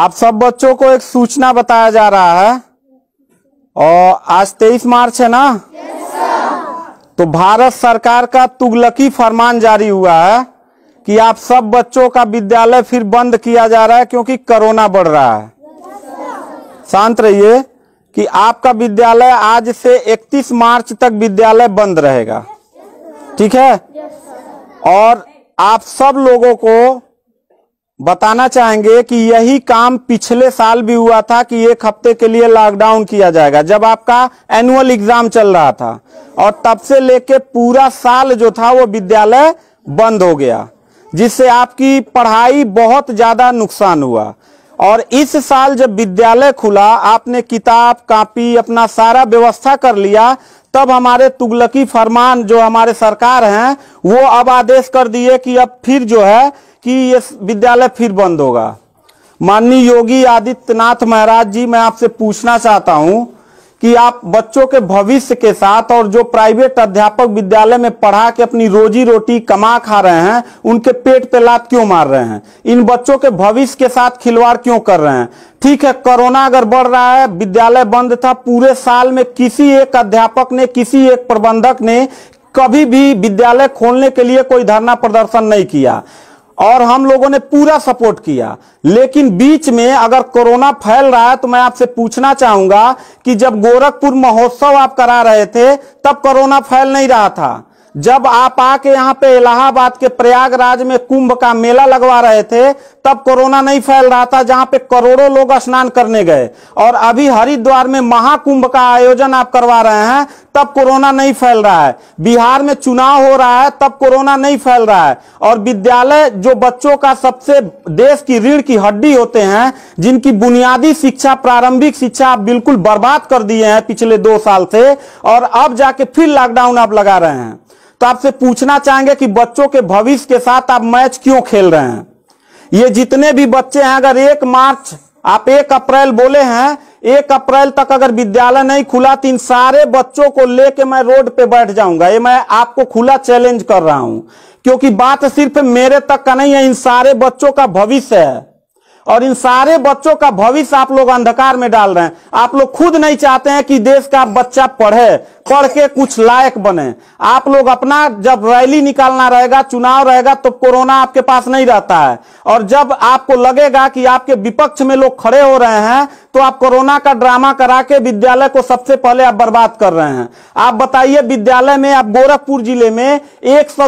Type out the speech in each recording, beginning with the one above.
आप सब बच्चों को एक सूचना बताया जा रहा है और आज तेईस मार्च है ना yes, तो भारत सरकार का तुगलकी फरमान जारी हुआ है कि आप सब बच्चों का विद्यालय फिर बंद किया जा रहा है क्योंकि कोरोना बढ़ रहा है yes, शांत रहिए कि आपका विद्यालय आज से 31 मार्च तक विद्यालय बंद रहेगा yes, ठीक है और आप सब लोगों को बताना चाहेंगे कि यही काम पिछले साल भी हुआ था कि एक हफ्ते के लिए लॉकडाउन किया जाएगा जब आपका एनुअल एग्जाम चल रहा था और तब से लेके पूरा साल जो था वो विद्यालय बंद हो गया जिससे आपकी पढ़ाई बहुत ज्यादा नुकसान हुआ और इस साल जब विद्यालय खुला आपने किताब कापी अपना सारा व्यवस्था कर लिया तब हमारे तुगलकी फरमान जो हमारे सरकार हैं वो अब आदेश कर दिए कि अब फिर जो है कि ये विद्यालय फिर बंद होगा माननीय योगी आदित्यनाथ महाराज जी मैं आपसे पूछना चाहता हूँ कि आप बच्चों के भविष्य के साथ और जो प्राइवेट अध्यापक विद्यालय में पढ़ा के अपनी रोजी रोटी कमा खा रहे हैं उनके पेट पे लात क्यों मार रहे हैं इन बच्चों के भविष्य के साथ खिलवाड़ क्यों कर रहे हैं ठीक है कोरोना अगर बढ़ रहा है विद्यालय बंद था पूरे साल में किसी एक अध्यापक ने किसी एक प्रबंधक ने कभी भी विद्यालय खोलने के लिए कोई धरना प्रदर्शन नहीं किया और हम लोगों ने पूरा सपोर्ट किया लेकिन बीच में अगर कोरोना फैल रहा है तो मैं आपसे पूछना चाहूंगा कि जब गोरखपुर महोत्सव आप करा रहे थे तब कोरोना फैल नहीं रहा था जब आप आके यहाँ पे इलाहाबाद के प्रयागराज में कुंभ का मेला लगवा रहे थे तब कोरोना नहीं फैल रहा था जहां पे करोड़ों लोग स्नान करने गए और अभी हरिद्वार में महाकुंभ का आयोजन आप करवा रहे हैं तब कोरोना नहीं फैल रहा है बिहार में चुनाव हो रहा है तब कोरोना नहीं फैल रहा है और विद्यालय जो बच्चों का सबसे देश की रीढ़ की हड्डी होते हैं जिनकी बुनियादी शिक्षा प्रारंभिक शिक्षा आप बिल्कुल बर्बाद कर दिए हैं पिछले दो साल से और अब जाके फिर लॉकडाउन आप लगा रहे हैं तो आपसे पूछना चाहेंगे कि बच्चों के भविष्य के साथ आप मैच क्यों खेल रहे हैं ये जितने भी बच्चे हैं अगर एक मार्च आप एक अप्रैल बोले हैं एक अप्रैल तक अगर विद्यालय नहीं खुला तो इन सारे बच्चों को लेके मैं रोड पे बैठ जाऊंगा ये मैं आपको खुला चैलेंज कर रहा हूं क्योंकि बात सिर्फ मेरे तक का नहीं है इन सारे बच्चों का भविष्य है और इन सारे बच्चों का भविष्य आप लोग अंधकार में डाल रहे हैं आप लोग खुद नहीं चाहते हैं कि देश का बच्चा पढ़े पढ़ के कुछ लायक बने आप लोग अपना जब रैली निकालना रहेगा चुनाव रहेगा तो कोरोना आपके पास नहीं रहता है और जब आपको लगेगा कि आपके विपक्ष में लोग खड़े हो रहे हैं तो आप कोरोना का ड्रामा करा के विद्यालय को सबसे पहले आप बर्बाद कर रहे हैं आप बताइए विद्यालय में आप गोरखपुर जिले में एक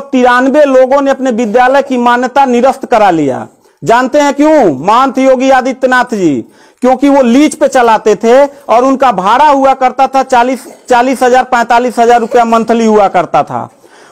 लोगों ने अपने विद्यालय की मान्यता निरस्त करा लिया जानते हैं क्यों मानत योगी आदित्यनाथ जी क्योंकि वो लीज पे चलाते थे और उनका भाड़ा हुआ करता था चालीस चालीस हजार पैंतालीस हजार रुपया मंथली हुआ करता था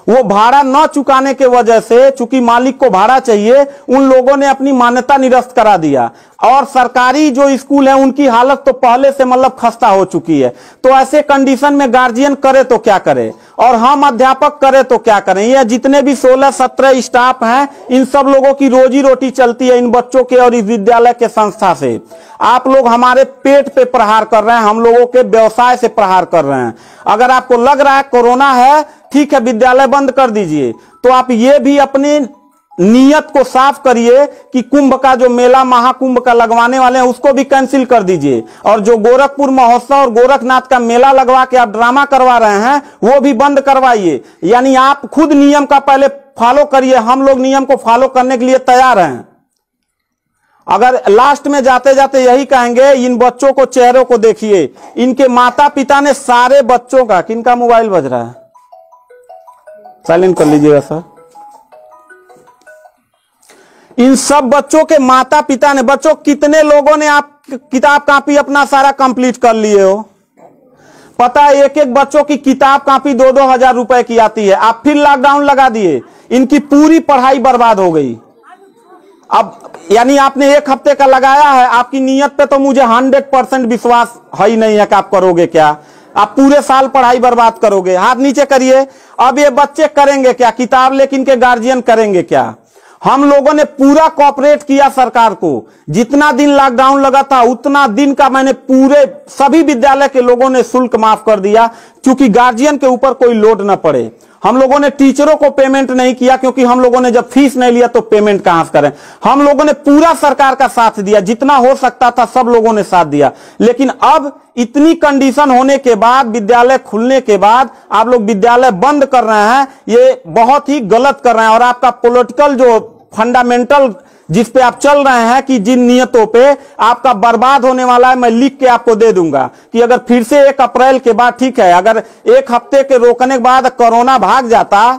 वो भाड़ा न चुकाने के वजह से चूंकि मालिक को भाड़ा चाहिए उन लोगों ने अपनी मान्यता निरस्त करा दिया और सरकारी जो स्कूल है उनकी हालत तो पहले से मतलब खस्ता हो चुकी है तो ऐसे कंडीशन में गार्जियन करे तो क्या करे और हम अध्यापक करे तो क्या करें यह जितने भी सोलह सत्रह स्टाफ हैं इन सब लोगों की रोजी रोटी चलती है इन बच्चों के और इस विद्यालय के संस्था से आप लोग हमारे पेट पे प्रहार कर रहे हैं हम लोगों के व्यवसाय से प्रहार कर रहे हैं अगर आपको लग रहा है कोरोना है ठीक है विद्यालय बंद कर दीजिए तो आप ये भी अपने नियत को साफ करिए कि कुंभ का जो मेला महाकुंभ का लगवाने वाले हैं उसको भी कैंसिल कर दीजिए और जो गोरखपुर महोत्सव और गोरखनाथ का मेला लगवा के आप ड्रामा करवा रहे हैं वो भी बंद करवाइए यानी आप खुद नियम का पहले फॉलो करिए हम लोग नियम को फॉलो करने के लिए तैयार हैं अगर लास्ट में जाते जाते यही कहेंगे इन बच्चों को चेहरों को देखिए इनके माता पिता ने सारे बच्चों का किनका मोबाइल बज रहा है साइलेंट कर लीजिएगा सर इन सब बच्चों के माता पिता ने बच्चों कितने लोगों ने आप किताब कापी अपना सारा कंप्लीट कर लिए हो पता है एक एक बच्चों की किताब कापी दो दो हजार रुपए की आती है आप फिर लॉकडाउन लगा दिए इनकी पूरी पढ़ाई बर्बाद हो गई अब यानी आपने एक हफ्ते का लगाया है आपकी नियत पे तो मुझे हंड्रेड परसेंट विश्वास है ही नहीं है कि आप करोगे क्या आप पूरे साल पढ़ाई बर्बाद करोगे हाथ नीचे करिए अब ये बच्चे करेंगे क्या किताब लेकिन के गार्जियन करेंगे क्या हम लोगों ने पूरा कॉपरेट किया सरकार को जितना दिन लॉकडाउन लगा था उतना दिन का मैंने पूरे सभी विद्यालय के लोगों ने शुल्क माफ कर दिया क्योंकि गार्जियन के ऊपर कोई लोड न पड़े हम लोगों ने टीचरों को पेमेंट नहीं किया क्योंकि हम लोगों ने जब फीस नहीं लिया तो पेमेंट कहां से करें हम लोगों ने पूरा सरकार का साथ दिया जितना हो सकता था सब लोगों ने साथ दिया लेकिन अब इतनी कंडीशन होने के बाद विद्यालय खुलने के बाद आप लोग विद्यालय बंद कर रहे हैं ये बहुत ही गलत कर रहे हैं और आपका पोलिटिकल जो फंडामेंटल जिस पे आप चल रहे हैं कि जिन नियतों पे आपका बर्बाद होने वाला है मैं लिख के आपको दे दूंगा कि अगर फिर से एक अप्रैल के बाद ठीक है अगर एक हफ्ते के रोकने के बाद कोरोना भाग जाता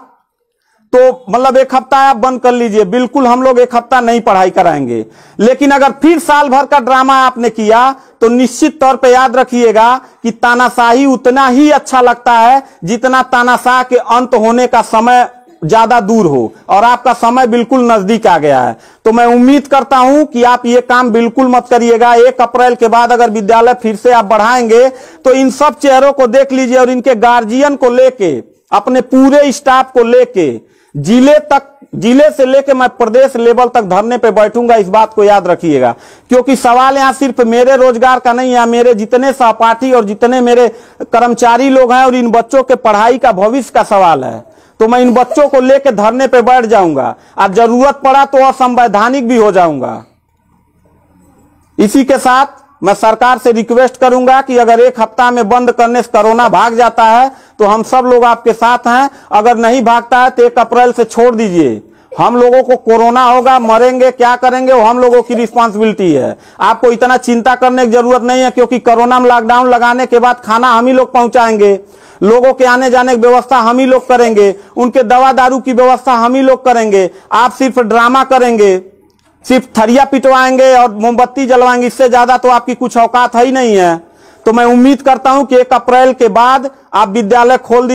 तो मतलब एक हफ्ता आप बंद कर लीजिए बिल्कुल हम लोग एक हफ्ता नहीं पढ़ाई कराएंगे लेकिन अगर फिर साल भर का ड्रामा आपने किया तो निश्चित तौर पे याद रखिएगा कि तानाशाही उतना ही अच्छा लगता है जितना तानाशाह के अंत होने का समय ज्यादा दूर हो और आपका समय बिल्कुल नजदीक आ गया है तो मैं उम्मीद करता हूं कि आप ये काम बिल्कुल मत करिएगा एक अप्रैल के बाद अगर विद्यालय फिर से आप बढ़ाएंगे तो इन सब चेहरों को देख लीजिए और इनके गार्जियन को लेके अपने पूरे स्टाफ को लेके जिले तक जिले से लेके मैं प्रदेश लेवल तक धरने पे बैठूंगा इस बात को याद रखिएगा क्योंकि सवाल यहाँ सिर्फ मेरे रोजगार का नहीं है मेरे जितने सहपाठी और जितने मेरे कर्मचारी लोग हैं और इन बच्चों के पढ़ाई का भविष्य का सवाल है तो मैं इन बच्चों को लेकर धरने पर बैठ जाऊंगा और जरूरत पड़ा तो असंवैधानिक भी हो जाऊंगा इसी के साथ मैं सरकार से रिक्वेस्ट करूंगा कि अगर एक हफ्ता में बंद करने से कोरोना भाग जाता है तो हम सब लोग आपके साथ हैं अगर नहीं भागता है तो एक अप्रैल से छोड़ दीजिए हम लोगों को कोरोना होगा मरेंगे क्या करेंगे वो हम लोगों की रिस्पॉन्सिबिलिटी है आपको इतना चिंता करने की जरूरत नहीं है क्योंकि कोरोना में लॉकडाउन लगाने के बाद खाना हम ही लोग पहुंचाएंगे लोगों के आने जाने की व्यवस्था हम ही लोग करेंगे उनके दवा दारू की व्यवस्था हम ही लोग करेंगे आप सिर्फ ड्रामा करेंगे सिर्फ थरिया पिटवाएंगे और मोमबत्ती जलवाएंगे इससे ज्यादा तो आपकी कुछ औकात है ही नहीं है तो मैं उम्मीद करता हूं कि एक अप्रैल के बाद आप विद्यालय खोल